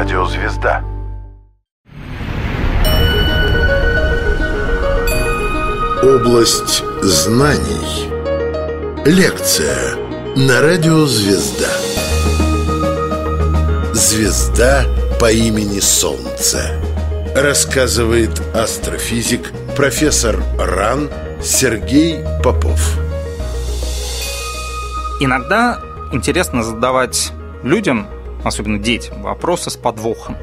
Радио «Звезда». Область знаний. Лекция на радио «Звезда». Звезда по имени Солнце. Рассказывает астрофизик, профессор РАН Сергей Попов. Иногда интересно задавать людям особенно детям, вопросы с подвохом.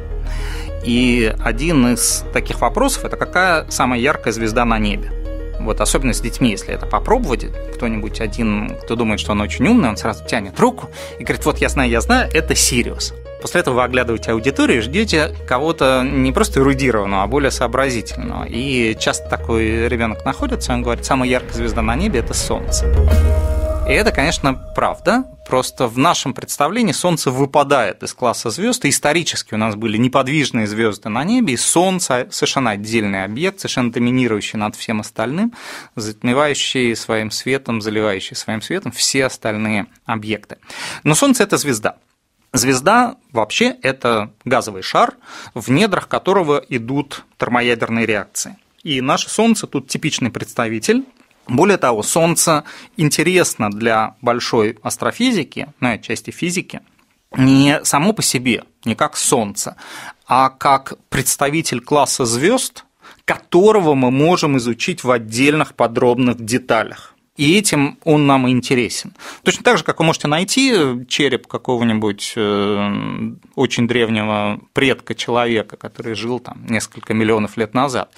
И один из таких вопросов – это какая самая яркая звезда на небе? Вот особенно с детьми, если это попробовать, кто-нибудь один, кто думает, что он очень умный, он сразу тянет руку и говорит, вот я знаю, я знаю, это Сириус. После этого вы оглядываете аудиторию и ждете кого-то не просто эрудированного, а более сообразительного. И часто такой ребенок находится, он говорит, самая яркая звезда на небе – это Солнце. И это, конечно, правда. Просто в нашем представлении Солнце выпадает из класса звезд. И исторически у нас были неподвижные звезды на небе, и Солнце совершенно отдельный объект, совершенно доминирующий над всем остальным, затмевающий своим светом, заливающий своим светом все остальные объекты. Но Солнце это звезда. Звезда вообще это газовый шар, в недрах которого идут термоядерные реакции. И наше Солнце тут типичный представитель более того, Солнце интересно для большой астрофизики, ну, части физики, не само по себе, не как Солнце, а как представитель класса звезд, которого мы можем изучить в отдельных подробных деталях. И этим он нам интересен. Точно так же, как вы можете найти череп какого-нибудь э, очень древнего предка человека, который жил там несколько миллионов лет назад.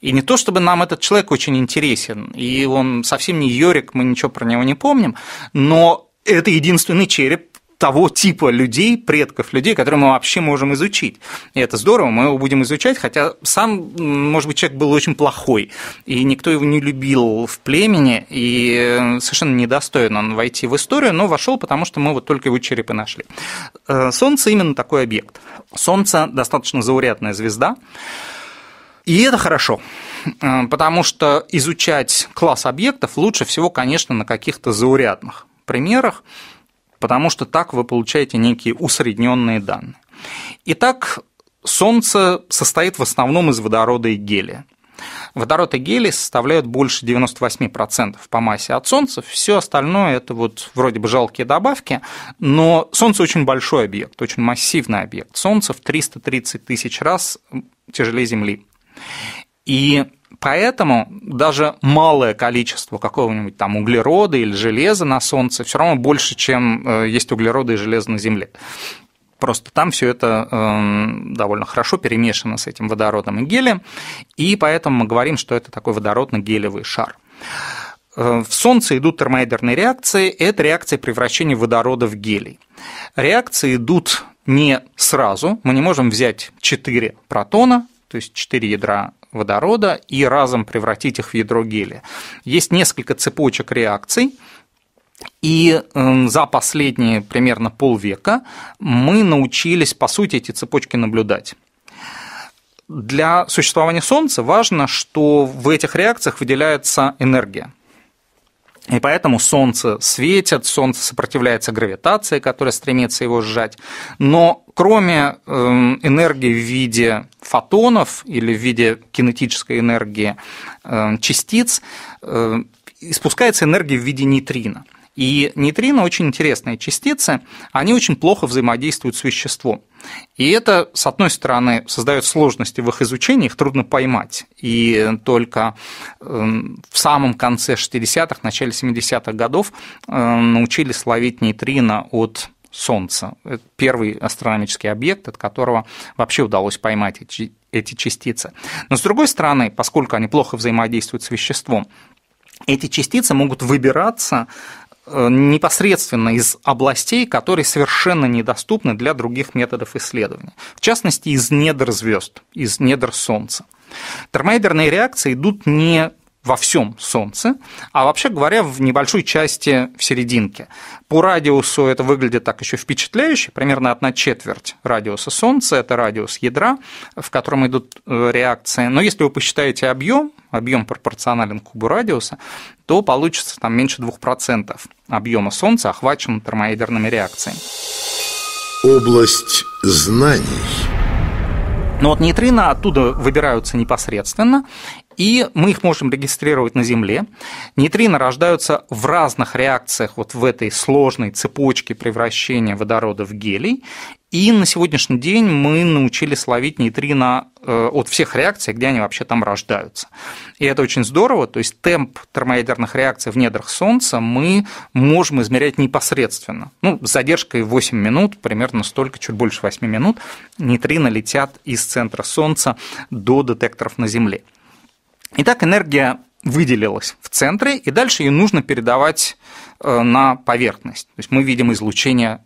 И не то, чтобы нам этот человек очень интересен, и он совсем не Йорик, мы ничего про него не помним, но это единственный череп, того типа людей, предков людей, которые мы вообще можем изучить. И это здорово, мы его будем изучать, хотя сам, может быть, человек был очень плохой, и никто его не любил в племени, и э, совершенно недостоин он войти в историю, но вошел, потому что мы вот только его черепы нашли. Э, солнце именно такой объект. Солнце достаточно заурядная звезда, и это хорошо, э, потому что изучать класс объектов лучше всего, конечно, на каких-то заурядных примерах потому что так вы получаете некие усредненные данные. Итак, Солнце состоит в основном из водорода и гелия. Водород и гелий составляют больше 98% по массе от Солнца. Все остальное это вот вроде бы жалкие добавки, но Солнце очень большой объект, очень массивный объект. Солнце в 330 тысяч раз тяжелее Земли. И Поэтому даже малое количество какого-нибудь там углерода или железа на Солнце все равно больше, чем э, есть углерода и железо на Земле. Просто там все это эм, довольно хорошо перемешано с этим водородом и гелием, и поэтому мы говорим, что это такой водородно-гелевый шар. Э, в Солнце идут термоядерные реакции, это реакции превращения водорода в гелий. Реакции идут не сразу, мы не можем взять 4 протона, то есть 4 ядра водорода и разом превратить их в ядро гелия. Есть несколько цепочек реакций, и эм, за последние примерно полвека мы научились, по сути, эти цепочки наблюдать. Для существования Солнца важно, что в этих реакциях выделяется энергия. И поэтому Солнце светит, Солнце сопротивляется гравитации, которая стремится его сжать. Но кроме эм, энергии в виде фотонов или в виде кинетической энергии эм, частиц, э, испускается энергия в виде нейтрино. И нейтрино очень интересные частицы, они очень плохо взаимодействуют с веществом. И это, с одной стороны, создает сложности в их изучении, их трудно поймать. И только эм, в самом конце 60-х, начале 70-х годов эм, научились ловить нейтрино от Солнца. Это первый астрономический объект, от которого вообще удалось поймать эти, эти частицы. Но с другой стороны, поскольку они плохо взаимодействуют с веществом, эти частицы могут выбираться Э, непосредственно из областей, которые совершенно недоступны для других методов исследования. В частности, из недр звезд, из недр Солнца. Термоядерные реакции идут не во всем Солнце, а вообще говоря, в небольшой части в серединке. По радиусу это выглядит так еще впечатляюще, примерно одна четверть радиуса Солнца, это радиус ядра, в котором идут э, реакции. Но если вы посчитаете объем, объем пропорционален кубу радиуса, то получится там меньше 2% объема Солнца, охвачен термоядерными реакциями. Область знаний. Но вот нейтрино оттуда выбираются непосредственно, и мы их можем регистрировать на Земле. Нейтрино рождаются в разных реакциях вот в этой сложной цепочке превращения водорода в гелий. И на сегодняшний день мы научились ловить нейтрино э, от всех реакций, где они вообще там рождаются. И это очень здорово, то есть темп термоядерных реакций в недрах Солнца мы можем измерять непосредственно. Ну, с задержкой 8 минут, примерно столько, чуть больше 8 минут, нейтрино летят из центра Солнца до детекторов на Земле. Итак, энергия выделилась в центре, и дальше ее нужно передавать э, на поверхность. То есть мы видим излучение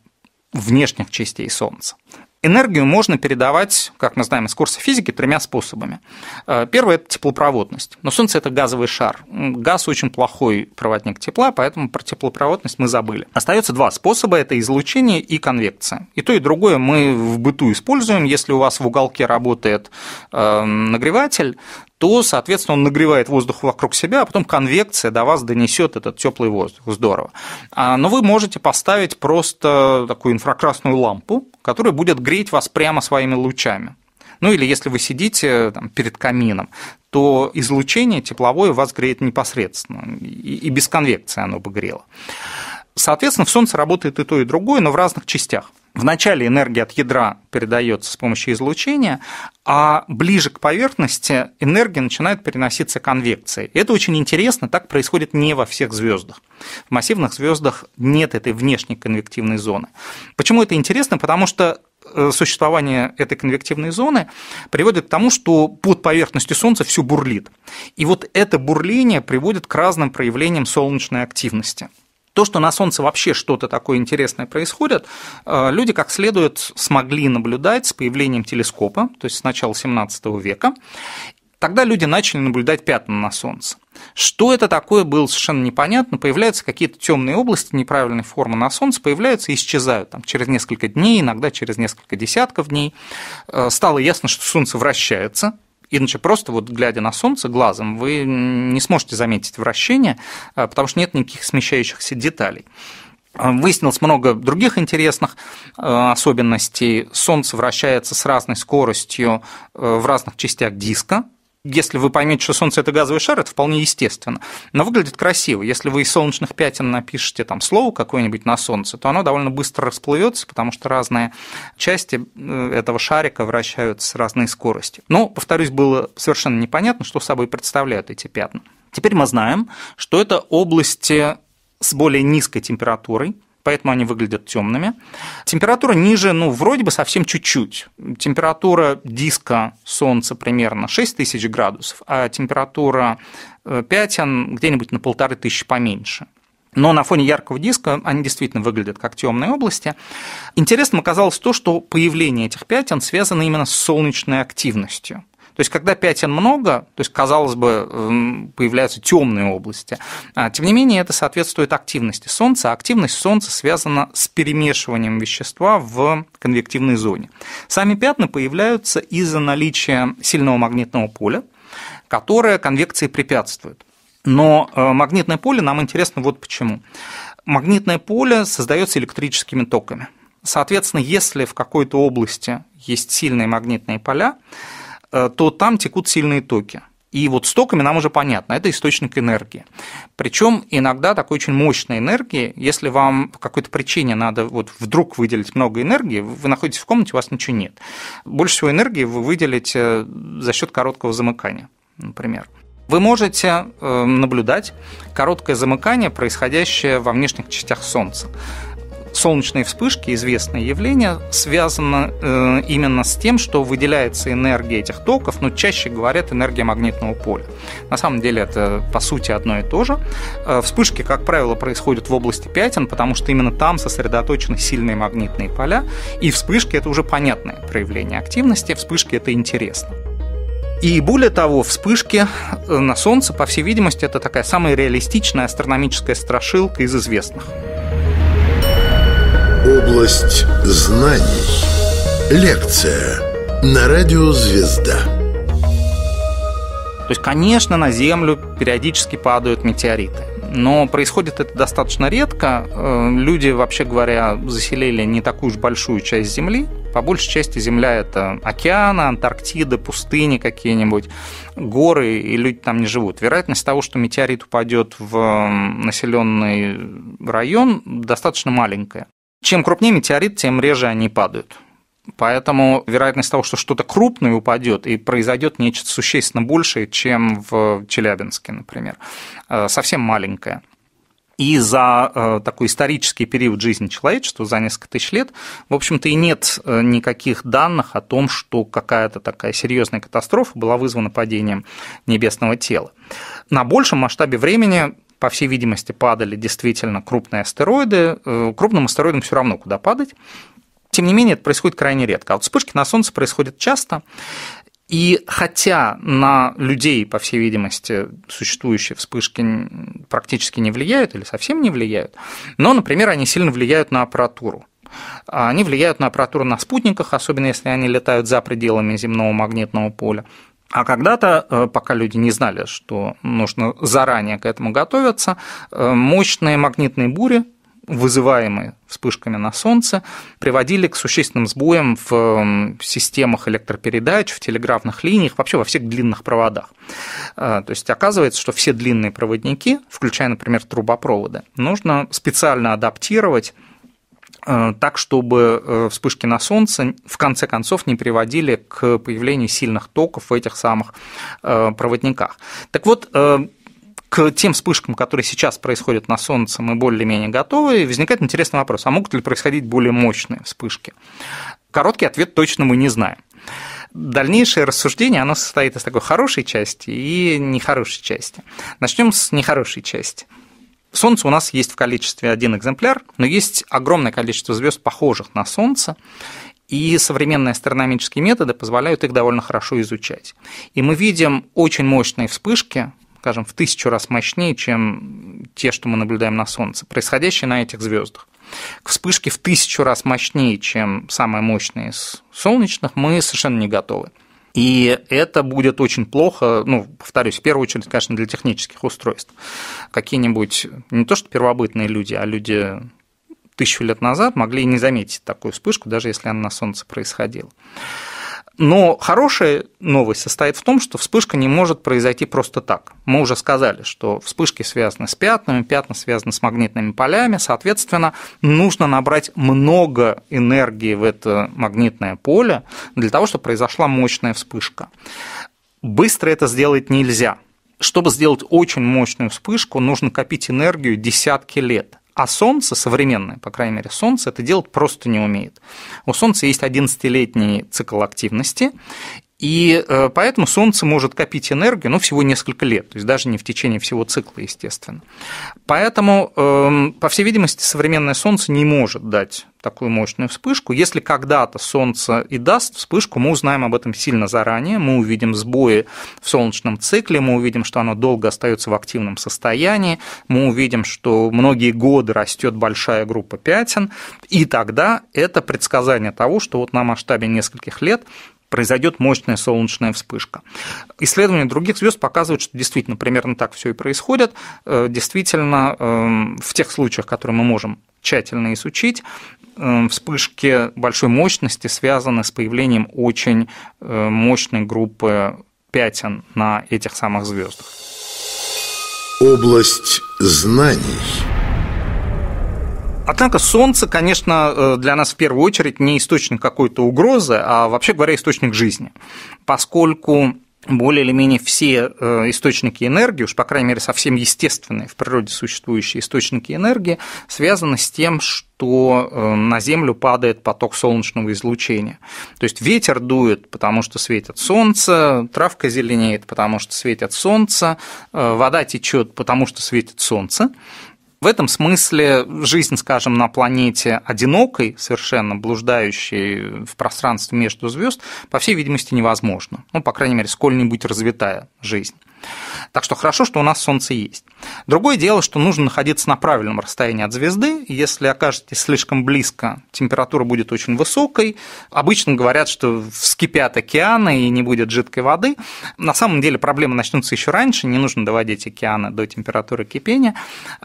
внешних частей Солнца. Энергию можно передавать, как мы знаем из курса физики, тремя способами. Э, первый – это теплопроводность. Но Солнце – это газовый шар. Газ очень плохой проводник тепла, поэтому про теплопроводность мы забыли. Остается два способа – это излучение и конвекция. И то, и другое мы в быту используем. Если у вас в уголке работает эм, нагреватель, то, соответственно, он нагревает воздух вокруг себя, а потом конвекция до вас донесет этот теплый воздух. Здорово. А, но вы можете поставить просто такую инфракрасную лампу, который будет греть вас прямо своими лучами. Ну или если вы сидите там, перед камином, то излучение тепловое вас греет непосредственно, и, и без конвекции оно бы грело. Соответственно, в Солнце работает и то, и другое, но в разных частях. Вначале энергия от ядра передается с помощью излучения, а ближе к поверхности энергия начинает переноситься конвекцией. Это очень интересно, так происходит не во всех звездах. В массивных звездах нет этой внешней конвективной зоны. Почему это интересно? Потому что э, существование этой конвективной зоны приводит к тому, что под поверхностью Солнца все бурлит. И вот это бурление приводит к разным проявлениям солнечной активности. То, что на Солнце вообще что-то такое интересное происходит, э, люди как следует смогли наблюдать с появлением телескопа, то есть с начала 17 века. Тогда люди начали наблюдать пятна на Солнце. Что это такое, было совершенно непонятно. Появляются какие-то темные области неправильной формы на Солнце, появляются и исчезают там, через несколько дней, иногда через несколько десятков дней. Э, стало ясно, что Солнце вращается, Иначе просто вот глядя на солнце глазом, вы не сможете заметить вращение, а, потому что нет никаких смещающихся деталей. А, выяснилось много других интересных а, особенностей. Солнце вращается с разной скоростью в разных частях диска, если вы поймете, что Солнце – это газовый шар, это вполне естественно. Но выглядит красиво. Если вы из солнечных пятен напишете там слово какое-нибудь на Солнце, то оно довольно быстро расплывется, потому что разные части э, этого шарика вращаются с разной скоростью. Но, повторюсь, было совершенно непонятно, что собой представляют эти пятна. Теперь мы знаем, что это области с более низкой температурой, поэтому они выглядят темными. Температура ниже, ну, вроде бы совсем чуть-чуть. Температура диска Солнца примерно 6000 градусов, а температура э, пятен где-нибудь на полторы тысячи поменьше. Но на фоне яркого диска они действительно выглядят как темные области. Интересным оказалось то, что появление этих пятен связано именно с солнечной активностью. То есть, когда пятен много, то есть, казалось бы, эм, появляются темные области. А, тем не менее, это соответствует активности Солнца. Активность Солнца связана с перемешиванием вещества в конвективной зоне. Сами пятна появляются из-за наличия сильного магнитного поля, которое конвекции препятствует. Но э, магнитное поле нам интересно вот почему. Магнитное поле создается электрическими токами. Соответственно, если в какой-то области есть сильные магнитные поля, Э, то там текут сильные токи. И вот с токами нам уже понятно, это источник энергии. Причем иногда такой очень мощной энергии, если вам по какой-то причине надо вот вдруг выделить много энергии, вы находитесь в комнате, у вас ничего нет. Больше всего энергии вы выделите э, за счет короткого замыкания, например. Вы можете э, наблюдать короткое замыкание, происходящее во внешних частях Солнца солнечные вспышки, известное явление, связано э, именно с тем, что выделяется энергия этих токов, но ну, чаще говорят энергия магнитного поля. На самом деле это по сути одно и то же. Э, вспышки, как правило, происходят в области пятен, потому что именно там сосредоточены сильные магнитные поля, и вспышки это уже понятное проявление активности, вспышки это интересно. И более того, вспышки э, на Солнце, по всей видимости, это такая самая реалистичная астрономическая страшилка из известных. Область знаний. Лекция на радио «Звезда». То есть, конечно, на Землю периодически падают метеориты. Но происходит это достаточно редко. Э, люди, вообще говоря, заселили не такую уж большую часть Земли. По большей части Земля – это океаны, Антарктида, пустыни какие-нибудь, горы, и люди там не живут. Вероятность того, что метеорит упадет в населенный район, достаточно маленькая. Чем крупнее метеорит, тем реже они падают. Поэтому вероятность того, что что-то крупное упадет и произойдет нечто существенно большее, чем в Челябинске, например, э, совсем маленькая. И за э, такой исторический период жизни человечества, за несколько тысяч лет, в общем-то, и нет э, никаких данных о том, что какая-то такая серьезная катастрофа была вызвана падением небесного тела. На большем масштабе времени по всей видимости, падали действительно крупные астероиды. Э, крупным астероидам все равно, куда падать. Тем не менее, это происходит крайне редко. А вот вспышки на Солнце происходят часто. И хотя на людей, по всей видимости, существующие вспышки практически не влияют или совсем не влияют, но, например, они сильно влияют на аппаратуру. Они влияют на аппаратуру на спутниках, особенно если они летают за пределами земного магнитного поля. А когда-то, э, пока люди не знали, что нужно заранее к этому готовиться, э, мощные магнитные бури, вызываемые вспышками на Солнце, приводили к существенным сбоям в системах электропередач, в телеграфных линиях, вообще во всех длинных проводах. Э, то есть оказывается, что все длинные проводники, включая, например, трубопроводы, нужно специально адаптировать Э, так, чтобы э, вспышки на Солнце в конце концов не приводили к появлению сильных токов в этих самых э, проводниках. Так вот, к тем вспышкам, которые сейчас происходят на Солнце, мы более-менее готовы, и возникает интересный вопрос, а могут ли происходить более мощные вспышки? Короткий ответ точно мы не знаем. Дальнейшее рассуждение, оно состоит из такой хорошей части и нехорошей части. Начнем с нехорошей части – Солнце у нас есть в количестве один экземпляр, но есть огромное количество звезд, похожих на Солнце, и современные астрономические методы позволяют их довольно хорошо изучать. И мы видим очень мощные вспышки, скажем, в тысячу раз мощнее, чем те, что мы наблюдаем на Солнце, происходящие на этих звездах. К вспышке в тысячу раз мощнее, чем самые мощные из солнечных, мы совершенно не готовы. И это будет очень плохо, ну, повторюсь, в первую очередь, конечно, для технических устройств. Какие-нибудь, не то что первобытные люди, а люди тысячу лет назад могли не заметить такую вспышку, даже если она на Солнце происходила. Но хорошая новость состоит в том, что вспышка не может произойти просто так. Мы уже сказали, что вспышки связаны с пятнами, пятна связаны с магнитными полями, соответственно, нужно набрать много энергии в это магнитное поле для того, чтобы произошла мощная вспышка. Быстро это сделать нельзя. Чтобы сделать очень мощную вспышку, нужно копить энергию десятки лет. А Солнце, современное, по крайней мере, Солнце это делать просто не умеет. У Солнца есть 11-летний цикл активности, и э, поэтому Солнце может копить энергию ну, всего несколько лет, то есть даже не в течение всего цикла, естественно. Поэтому, эм, по всей видимости, современное Солнце не может дать такую мощную вспышку. Если когда-то Солнце и даст вспышку, мы узнаем об этом сильно заранее, мы увидим сбои в солнечном цикле, мы увидим, что оно долго остается в активном состоянии, мы увидим, что многие годы растет большая группа пятен, и тогда это предсказание того, что вот на масштабе нескольких лет произойдет мощная солнечная вспышка. Исследования других звезд показывают, что действительно примерно так все и происходит. Э, действительно, эм, в тех случаях, которые мы можем тщательно изучить, эм, вспышки большой мощности связаны с появлением очень э, мощной группы пятен на этих самых звездах. Область знаний. Однако Солнце, конечно, э, для нас в первую очередь не источник какой-то угрозы, а вообще говоря, источник жизни. Поскольку более или менее все э, источники энергии, уж по крайней мере совсем естественные в природе существующие источники энергии, связаны с тем, что э, на Землю падает поток солнечного излучения. То есть ветер дует, потому что светит солнце, травка зеленеет, потому что светит солнце, вода течет, потому что светит солнце. В этом смысле жизнь, скажем, на планете одинокой, совершенно блуждающей в пространстве между звезд, по всей видимости, невозможна. Ну, по крайней мере, сколь-нибудь развитая жизнь. Так что хорошо, что у нас Солнце есть. Другое дело, что нужно находиться на правильном расстоянии от звезды. Если окажетесь слишком близко, температура будет очень высокой. Обычно говорят, что вскипят океаны и не будет жидкой воды. На самом деле проблемы начнутся еще раньше. Не нужно доводить океаны до температуры кипения.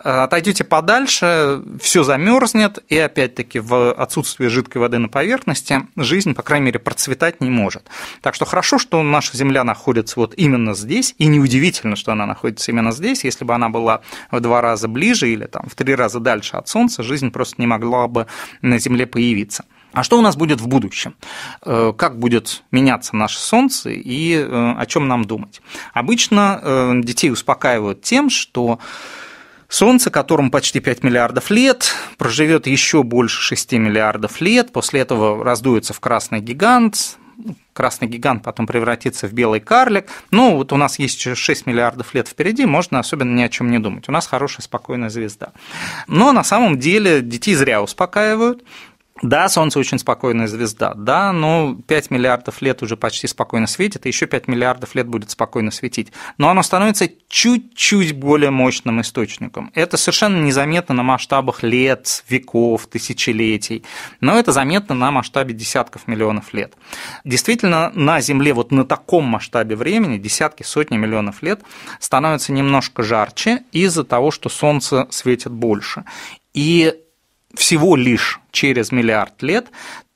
Э, отойдете подальше, все замерзнет, и опять-таки в отсутствии жидкой воды на поверхности жизнь, по крайней мере, процветать не может. Так что хорошо, что наша Земля находится вот именно здесь и не у неудивительно, что она находится именно здесь. Если бы она была в два раза ближе или там, в три раза дальше от Солнца, жизнь просто не могла бы на Земле появиться. А что у нас будет в будущем? Э, как будет меняться наше Солнце и э, о чем нам думать? Обычно э, детей успокаивают тем, что Солнце, которому почти 5 миллиардов лет, проживет еще больше 6 миллиардов лет, после этого раздуется в красный гигант, красный гигант потом превратится в белый карлик. Ну, вот у нас есть еще 6 миллиардов лет впереди, можно особенно ни о чем не думать. У нас хорошая спокойная звезда. Но на самом деле детей зря успокаивают. Да, Солнце очень спокойная звезда, да, но 5 миллиардов лет уже почти спокойно светит, и еще 5 миллиардов лет будет спокойно светить. Но оно становится чуть-чуть более мощным источником. Это совершенно незаметно на масштабах лет, веков, тысячелетий, но это заметно на масштабе десятков миллионов лет. Действительно, на Земле вот на таком масштабе времени, десятки, сотни миллионов лет, становится немножко жарче из-за того, что Солнце светит больше. И всего лишь через миллиард лет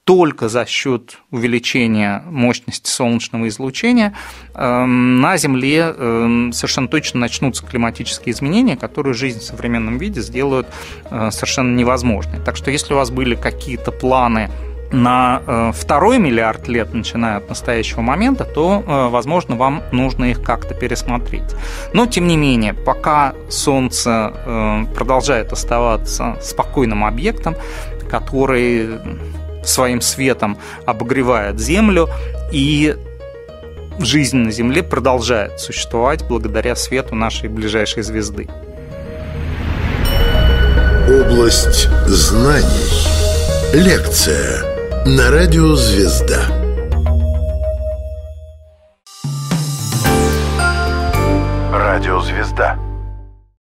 только за счет увеличения мощности солнечного излучения эм, на Земле эм, совершенно точно начнутся климатические изменения, которые жизнь в современном виде сделают э, совершенно невозможной. Так что если у вас были какие-то планы на э, второй миллиард лет, начиная от настоящего момента, то, э, возможно, вам нужно их как-то пересмотреть. Но, тем не менее, пока Солнце э, продолжает оставаться спокойным объектом, который своим светом обогревает Землю, и жизнь на Земле продолжает существовать благодаря свету нашей ближайшей звезды. Область знаний. Лекция на радио «Звезда». Радио «Звезда».